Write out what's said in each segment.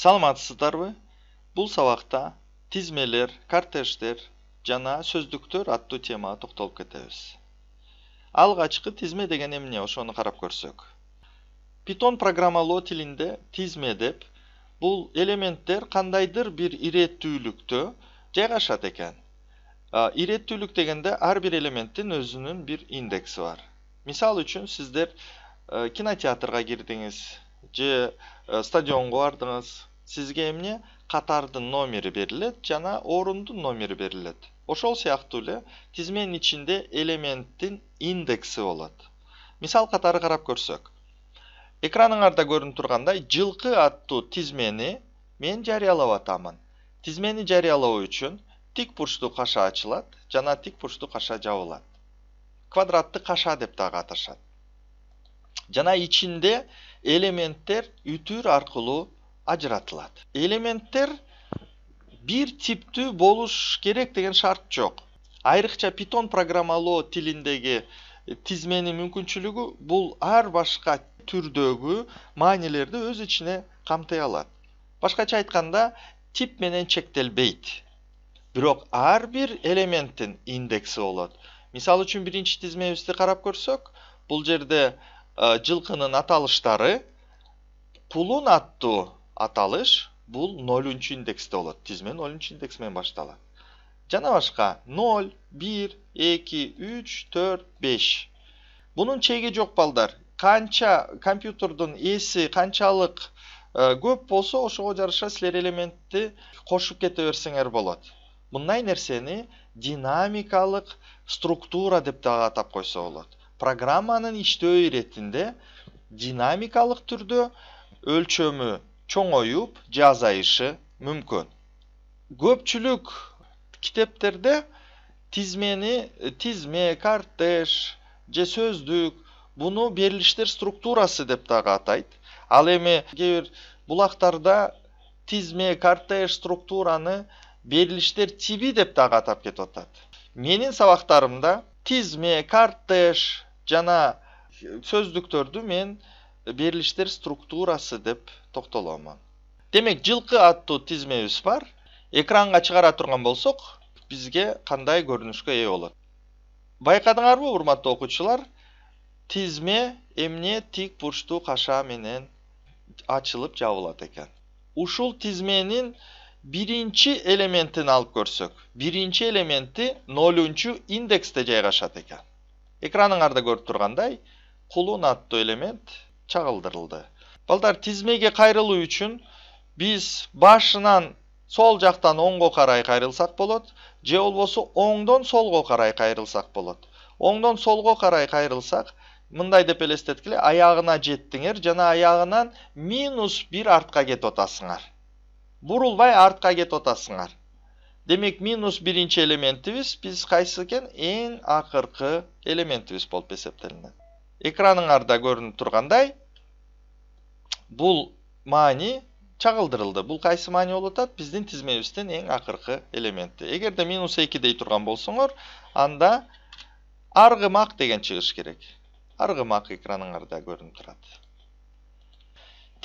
саламатсыздарбы бұл сабақта тизмелер кортеждер жана сөздүктөр аттуу темага токтолуп кетебиз алгачкы тизме деген эмне ошоны қарап көрсөк питон программалоо тилинде тизме деп бұл элементтер қандайдыр бір иреттүүлүктө жайгашат екен, иреттүүлүк дегенде ар бир элементтин өзүнүн бир индекси бар Мисал үшін сіздер кинотеатрға кирдиңиз же стадионго бардыңыз сизге эмне катардын номери берилет жана орундун номери берилет ошол сыяктуу эле тизменин ичинде элементтин индекси болот мисал катары карап көрсөк экраныңарда көрүнүп тургандай жылкы аттуу тизмени мен жарыялап атамын тизмени жарыялоо үчүн тик бурчтуу каша ачылат жана тик бурчтуу каша жабылат квадратты каша деп дагы аташат жана ичинде элементтер үтүр аркылуу ажыратылат элементтер бир типтүү болуш керек деген шарт жок айрыкча питон программалоо тилиндеги тизменин мүмкүнчүлүгү бул ар башка түрдөгү маанилерди өз ичине камтый алат башкача айтканда тип менен чектелбейт бирок ар бир элементтин индекси болот мисалы үчүн биринчи тизмебизди карап көрсөк бул жерде жылкынын аталыштары кулун аттуу аталыш бул 0 индексте болот Тізмен 0 индекс менен башталат жана башка 0 1 2 3 4 5 бунун чеги жок балдар канча компьютердун эси канчалык э, көп болсо ошого жараша силер элементти кошуп кете берсеңер болот мындай нерсени динамикалык структура деп дагы атап койсо болот программанын иштөө иретинде динамикалык түрдө өлчөмү чоңоюп жазайышы мүмкін. көпчүлүк китептерде тизмени тизме кортеж же сөздүк буну берилиштер структурасы деп дагы атайт ал эми кээ бир булактарда тизме структураны берилиштер тиби деп дагы атап кетип атат менин сабактарымда тизме кортеж жана сөздүктөрдү мен берилиштер структурасы деп токтоломун демек жылкы аттуу тизмебиз бар экранга чыгара турган болсок бизге кандай көрүнүшкө ээ болот байкадыңарбы урматтуу окуучулар тизме эмне тик бурчтуу каша менен ачылып жабылат экен ушул тизменин биринчи элементин алып көрсөк биринчи элементи нолунчу индексте жайгашат экен экраныңарда көрүп тургандай кулун аттуу элемент чагылдырылды балдар тизмеге кайрылуу үчүн биз башынан сол жактан оңго карай кайрылсак болот же болбосо оңдон солго карай кайрылсак болот оңдон солго карай кайрылсак мындай деп элестеткиле аягына жеттиңер жана аягынан минус бир артка кетип атасыңар бурулбай артка кетип атасыңар демек минус биринчи элементибиз биз кайсы экен эң акыркы элементибиз болуп эсептелинет арда көрініп тұрғандай бұл маани чағылдырылды бұл қайсы маани болуп атат биздин тизмебиздин эң акыркы элементи эгерде минус 2 дей тұрған болсыңыр, анда арғымақ деген чыгыш керек аргымак экраныңарда көрүнүп турат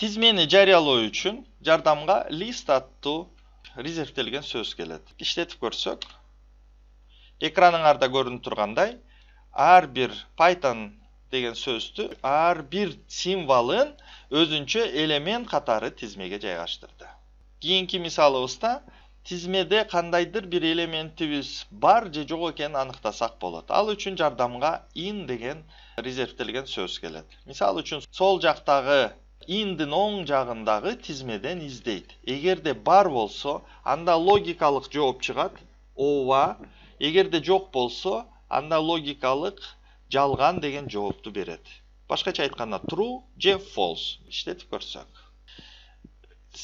тизмени жарыялоо үшін, жардамға лист аттуу резервтелген сөз келет иштетип көрсөк экраныңарда көрүнүп тургандай ар бир python деген сөзді ар бір символын өзүнчө элемент катары тизмеге жайгаштырды кийинки мисалыбызда тизмеде кандайдыр бір элементибиз бар же жоқ екенін анықтасақ болады ал үшін жардамға ин деген резервтелген сөз келеді. мисалы үшін сол жактагы индин оң жагындагы іздейді егер де бар болсо анда жауап шығады чыгат егер де жоқ болса анда логикалық жалған деген жоопту береді башкача айтканда true же false иштетип көрсөк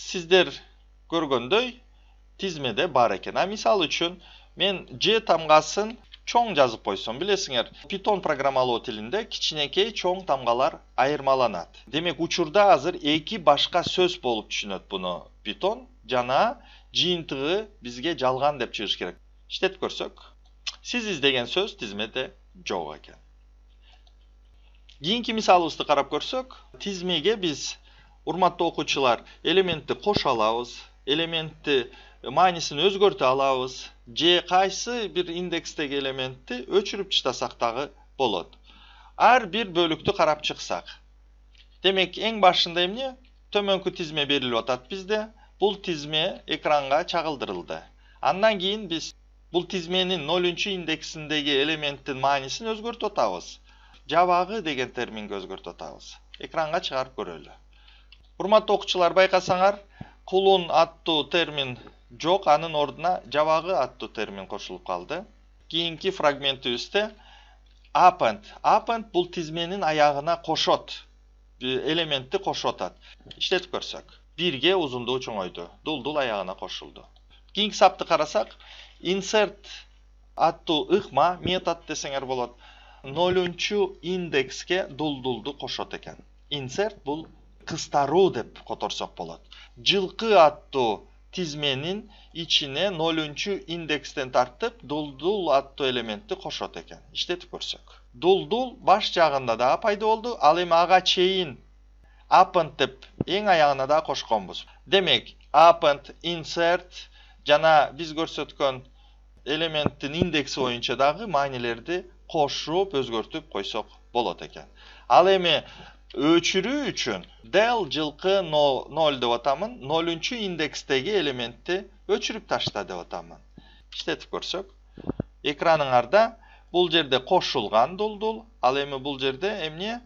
сиздер көргөндөй тизмеде бар экен а мисалы үчүн мен же тамгасын чоң жазып койсом билесиңер питон программалоо тилинде кичинекей чоң тамгалар айырмаланат демек учурда азыр эки башка сөз болуп түшүнөт буну питон жана жыйынтыгы бизге жалган деп чыгыш керек иштетип көрсөк сиз издеген сөз тизмеде жок экен кийинки мисалыбызды карап көрсөк тизмеге биз урматтуу окуучулар элементти кошо алабыз элементти э, маанисин өзгөртө алабыз же кайсы бир индекстеги элементти өчүрүп таштасак дагы болот ар бир бөлүктү карап чыксак демек эң башында эмне төмөнкү тизме берилип атат бизде бул тизме экранга чагылдырылды андан кийин биз бул тизменин нолунчу индексиндеги элементтин маанисин өзгөртүп атабыз жабагы деген терминге өзгөртүп атабыз экранга чыгарып көрөлү урматтуу окуучулар байкасаңар кулун аттуу термин жок анын ордуна жабагы аттуу термин кошулуп калды кийинки фрагментибизде append append бул тизменин аягына кошот элементти кошуп атат иштетип көрсөк бирге узундугу чоңойду дулдул аягына кошулду кийинки сапты карасак insert аттуу ыкма метод десеңер болот нолунчу индекске дулдулду кошот экен инсерт бул кыстаруу деп которсок болот жылкы аттуу тизменин ичине нолүнчү индекстен тартып дулдул аттуу элементти кошот экен иштетип көрсөк дулдул баш жагында дагы пайда болду ал эми ага чейин апент деп эң аягына дагы кошконбуз демек апент инсерт жана биз көрсөткөн элементтин индекси боюнча дагы маанилерди қосып өзгертіп қойсақ болады екен ал эми өчүрүү үчүн del жылкы 0 деп атамын 0 индекстеги элементти өчүрүп ташта деп атамын иштетип көрсөк экраныңарда бул жерде кошулган дулдул ал эми бул жерде эмне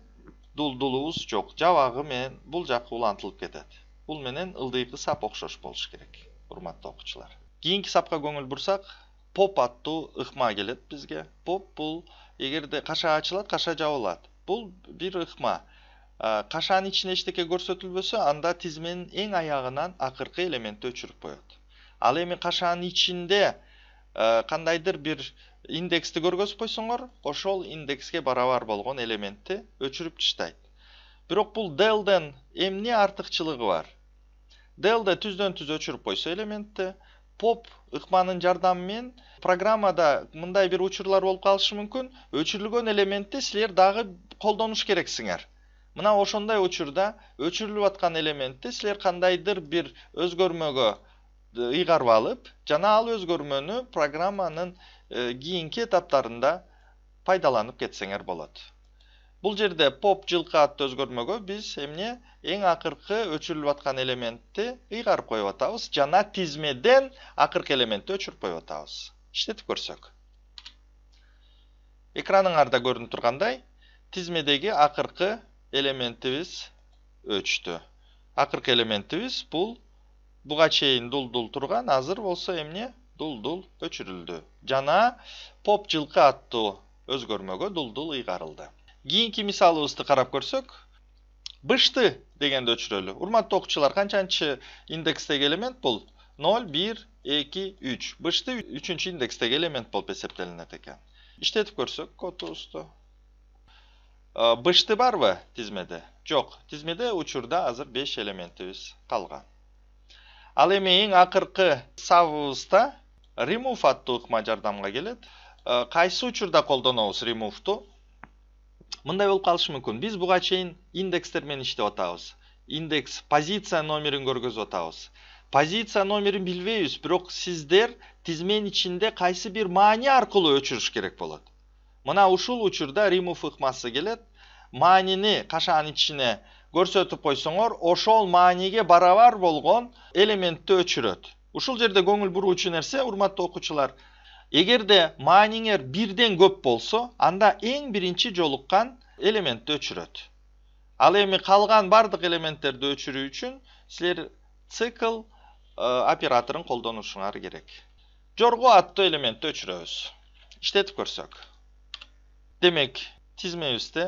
дулдулубуз жок жабагы менен бул жак улантылып кетет бул менен ылдыйкы сап окшош болуш керек урматтуу окуучулар кийинки сапка көңүл бурсак поп аттуу ыкма келет бизге поп бул эгерде каша ачылат каша жабылат бул бир ыкма кашанын ичине эчтеке көрсөтүлбөсө анда тизменин эң аягынан акыркы элементти өчүрүп коет ал эми кашанын ичинде кандайдыр бир индексти көргөзүп койсоңор ошол индекске барабар болгон элементти өчүрүп таштайт бирок бул делден эмне артыкчылыгы бар делде түздөн түз өчүрүп койсо элементти поп ыкманын жардамы менен программада мындай бир учурлар болуп калышы мүмкүн өчүрүлгөн элементти силер дагы колдонуш керексиңер мына ошондой учурда өчүрүлүп аткан элементти силер кандайдыр бир өзгөрмөгө э, ыйгарып алып жана ал өзгөрмөнү программанын э, кийинки этаптарында пайдаланып кетсеңер болот Бұл жерде поп жылкы атты өзгөрмөгө биз эмне эң акыркы өчүрүлүп аткан элементти ыйгарып коюп атабыз жана тизмеден акыркы элементти өчүрүп коюп атабыз иштетип көрсөк экраныңарда көрүнүп тургандай тизмедеги акыркы элементибиз өчтү акыркы элементибиз бул буга чейин дулдул турган азыр болсо эмне дулдул өчүрүлдү жана поп жылкы аттуу өзгөрмөгө дулдул ыйгарылды кийинки мисалыбызды карап көрсөк бышты дегенди өчүрөлү урматтуу окуучулар канчанчы индекстеги элемент бул ноль бир эки үч бышты үчүнчү индекстеги элемент болуп эсептелинет экен иштетип көрсөк кодубузду бышты барбы тизмеде жок тизмеде учурда азыр беш элементибиз калган ал эми эң акыркы сабыбызда remove аттуу ыкма жардамга келет кайсы учурда колдонобуз remove'ту мындай болуп калышы мүмкүн биз буга чейин индекстер менен иштеп атабыз индекс позиция номерин көргөзүп атабыз позиция номерин билбейбиз бирок сиздер тизмен ичинде кайсы бир маани аркылуу өчүрүш керек болот мына ушул учурда римов ыкмасы келет маанини кашанын ичине көрсөтүп койсоңор ошол мааниге барабар болгон элементти өчүрөт ушул жерде көңүл буруучу нерсе урматтуу окуучулар эгерде мааниңер бирден көп болсо анда эң биринчи жолуккан элементти өчүрөт ал эми калган бардык элементтерди өчүрүү үчүн силер цикл э, операторын колдонушуңар керек жорго атты элементти өчүрөбүз иштетип көрсөк демек тизмебизде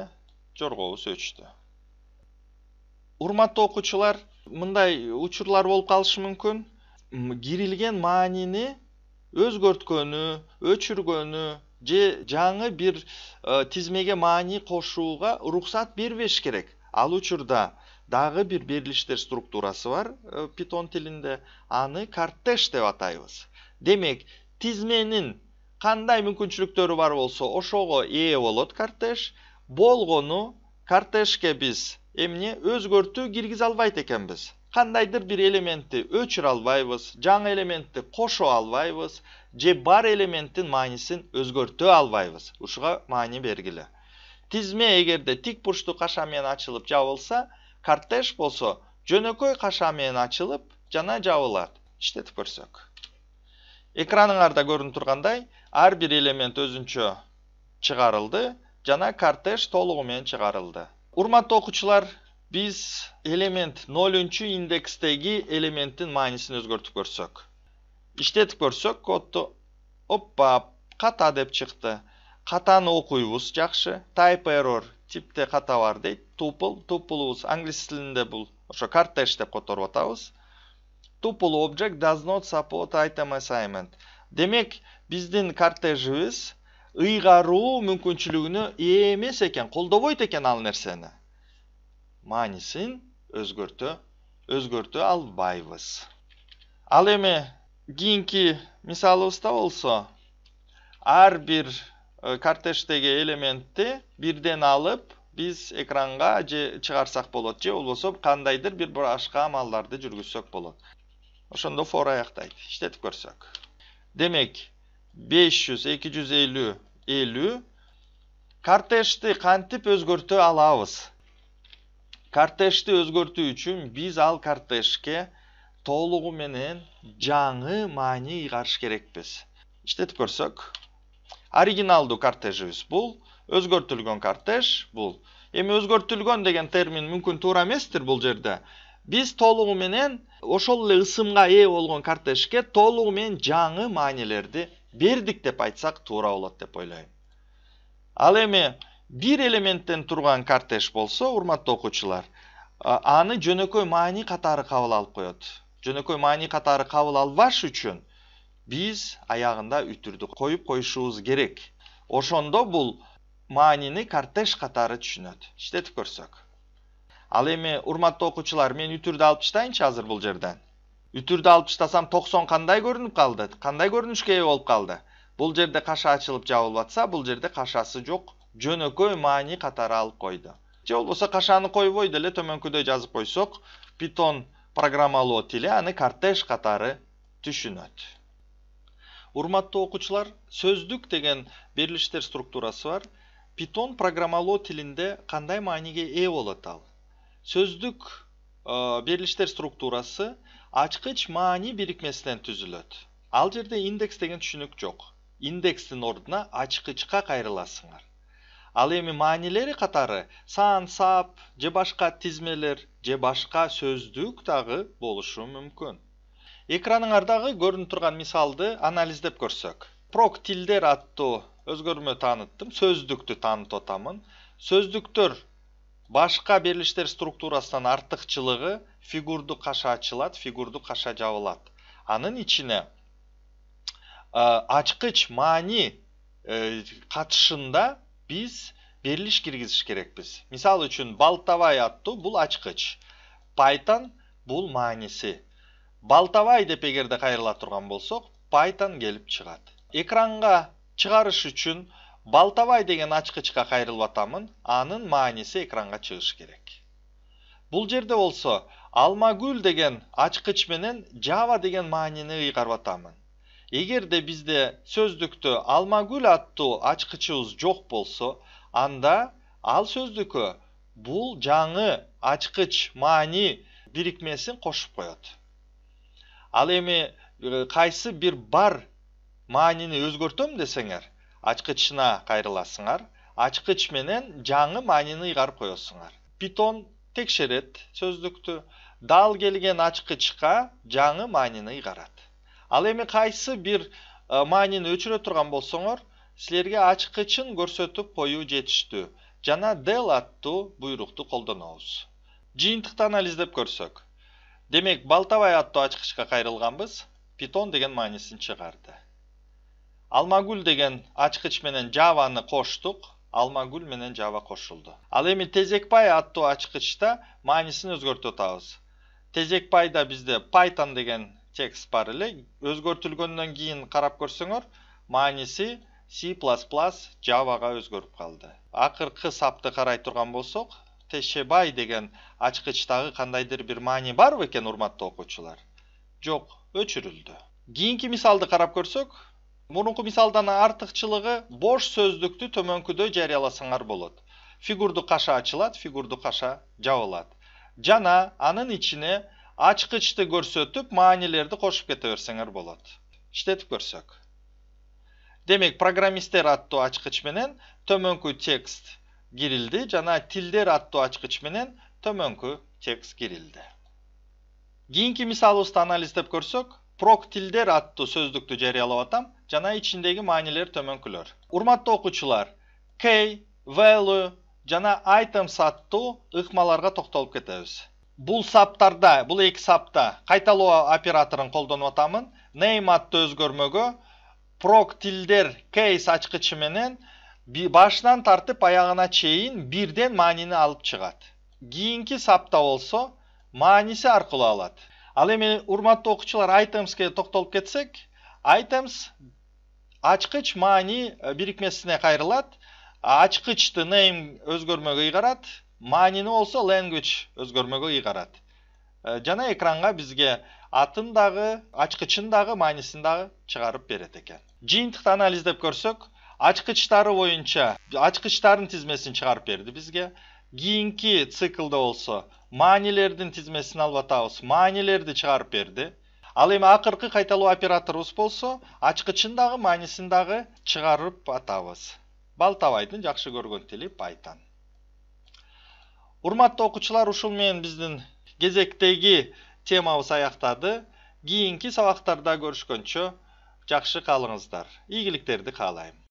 жоргобуз өчтү урматтуу окуучулар мындай учурлар болуп калышы мүмкүн кирилген маанини өзгөрткөнү өчүргөнү же жаңы бир тизмеге маани кошууга уруксат бербеш керек ал учурда дагы бир берилиштер структурасы бар питон тилинде аны кортеж деп атайбыз демек тизменин кандай мүмкүнчүлүктөрү бар болсо ошого ээ болот кортеж болгону кортежге биз эмне өзгөртүү киргизе албайт экенбиз кандайдыр бир элементти өчүрө албайбыз жаңы элементти кошо албайбыз же бар элементтин маанисин өзгөртө албайбыз ушуга маани бергиле тизме эгерде тик бурчтуу каша менен ачылып жабылса кортеж болсо жөнөкөй каша менен ачылып жана жабылат иштетип көрсөк экраныңарда көрүнүп тургандай ар бир элемент өзүнчө чыгарылды жана кортеж толугу менен чыгарылды урматтуу окуучулар биз элемент нолүнчү индекстеги элементтин маанисин өзгөртүп көрсөк иштетип көрсөк кодду оппа ката деп чыкты катаны окуйбуз жакшы type error типте ката бар дейт тупл туплубуз англис тилинде бул ошо кортеж деп которуп атабыз topl object does not support item assignment демек биздин кортежибиз ыйгаруу мүмкүнчүлүгүнө ээ эмес экен колдобойт экен ал нерсени manisін өзгөртө өзгөртө албайбыз ал эми кийинки мисалыбызда болсо ар бир кортеждеги элементти бирден алып биз экранга же чыгарсак болот же болбосо кандайдыр бир башка амалдарды жүргүзсөк болот ошондо for аяктайт иштетип көрсөк демек 500 250 50 кортежди кантип өзгөртө алабыз кортежди өзгөртүү үчүн биз ал кортежге толугу менен жаңы маани ыйгарыш керекпиз иштетип көрсөк оригиналдуу кортежибиз бул өзгөртүлгөн кортеж бул эми өзгөртүлгөн деген термин мүмкүн туура эместир бул жерде биз толугу менен ошол эле ысымга ээ болгон кортеджге толугу менен жаңы маанилерди бердик деп айтсак туура болот деп ойлойм ал эми бир элементтен турган кортеж болсо урматтуу окуучулар аны жөнөкөй маани катары кабыл алып коет жөнөкөй маани катары кабыл албаш үчүн биз аягында үтүрдү коюп коюшубуз керек ошондо бул маанини кортеж катары түшүнөт иштетип көрсөк ал эми урматтуу окуучулар мен үтүрдү алып таштайынчы азыр бул жерден үтүрдү алып таштасам токсон кандай көрүнүп калды кандай көрүнүшкө ээ болуп калды бул жерде каша ачылып жабылып атса бул жерде кашасы жок жөнөкөй маани катары алып койду же болбосо кашаны койбой деле төмөнкүдөй жазып койсок питон программалоо тили аны кортеж катары түшүнөт урматтуу окуучулар сөздүк деген берилиштер структурасы бар питон программалоо тилинде кандай мааниге ээ болот ал сөздүк э, берилиштер структурасы ачкыч маани бирикмесинен түзүлөт ал жерде индекс деген түшүнүк жок индекстин ордуна ачкычка кайрыласыңар ал эми маанилери катары сап же башка тизмелер же башка сөздүк дагы болушу мүмкүн экраныңардагы көрүнүп турган мисалды анализдеп көрсөк прок тилдер аттуу өзгөрмө тааныттым сөздүктү таанытып атамын сөздүктөр башка берилиштер структурасынан артыкчылыгы қаша каша ачылат фигурду каша жабылат анын ичине ачкыч маани э, катышында биз берилиш киргизиш керекпиз мисалы үчүн балтавай аттуу бул ачкыч python бул мааниси балтавай деп эгерде кайрыла турган болсок python келип чыгат экранга чыгарыш үчүн балтавай деген ачкычка кайрылып атамын анын мааниси экранга чыгыш керек бул жерде болсо алмагүл деген ачкыч менен жава деген маанини ыйгарып атамын эгерде бизде сөздікті алмагүл атту ачкычыбыз жоқ болсо анда ал сөздүккө бұл жаңы ачқыч, маани бірікмесін кошуп қояды. ал емі қайсы бір бар маанини өзгөртөм десеңер ачкычына кайрыласыңар ачқыч менен жаңы маанини ыйгарып коесуңар питон текшерет сөздікті, дал келген ачқычқа жаңы маанини ыйгарат ал эми кайсы бир э, маанини өчүрө турган болсоңор силерге ачкычын көрсөтүп коюу жетиштүү жана дел аттуу буйрукту колдонобуз жыйынтыкты анализдеп көрсөк демек балтабай аттуу ачкычка кайрылганбыз питон деген маанисин чыгарды алмагүл деген ачкыч менен жаваны коштук алмагүл менен java кошулду ал эми тезекбай аттуу ачкычта маанисин өзгөртүп атабыз тезекпайда бизде python деген текст бар эле өзгөртүлгөндөн кийин карап көрсөңөр мааниси c++ javaга өзгөрүп калды акыркы сапты карай турган болсок тешебай деген ачкычтагы кандайдыр бир маани барбы экен урматтуу окуучулар жок өчүрүлдү кийинки мисалды карап көрсөк мурунку мисалдан артыкчылыгы бош сөздүктү төмөнкүдөй жарыяласаңар болот фигурдук каша ачылат фигурдук каша жабылат жана анын ичине ачкычты көрсөтүп маанилерди кошуп кете берсеңер болот иштетип көрсөк демек программисттер аттуу ачкыч менен төмөнкү текст кирилди жана тилдер аттуу ачкыч менен төмөнкү текст кирилди кийинки мисалыбызды анализдеп көрсөк прок тилдер аттуу сөздүктү жарыялап атам жана ичиндеги маанилер төмөнкүлөр урматтуу окуучулар кей valu жана атемs аттуу ыкмаларга токтолуп кетебиз бул саптарда бул эки сапта кайталоо операторун колдонуп атамын name аттуу өзгөрмөгө прок тилдер кейс ачкычы менен башынан тартып аягына чейин бирден маанини алып чыгат кийинки сапта болсо мааниси аркылуу алат ал эми урматтуу окуучулар атемсге токтолуп кетсек iтems ачкыч маани э, бирикмесине кайрылат ачкычты name өзгөрмөгө ыйгарат маанини болсо language өзгөрмөгө ыйгарат э, жана экранга бизге атын дагы ачкычын дагы маанисин дагы чыгарып берет экен жыйынтыкты анализдеп көрсөк ачкычтары боюнча ачкычтардын тизмесин чыгарып берди бизге кийинки циклде болсо маанилердин тизмесин алып атабыз маанилерди чыгарып берди ал эми акыркы кайталоо операторубуз болсо ачкычын дагы маанисин дагы чыгарып атабыз балтабайдын жакшы көргөн тили pyton урматтуу окуучулар ушул менен биздин кезектеги темабыз аяктады кийинки сабактарда көрүшкөнчө жакшы калыңыздар ийгиликтерди каалайм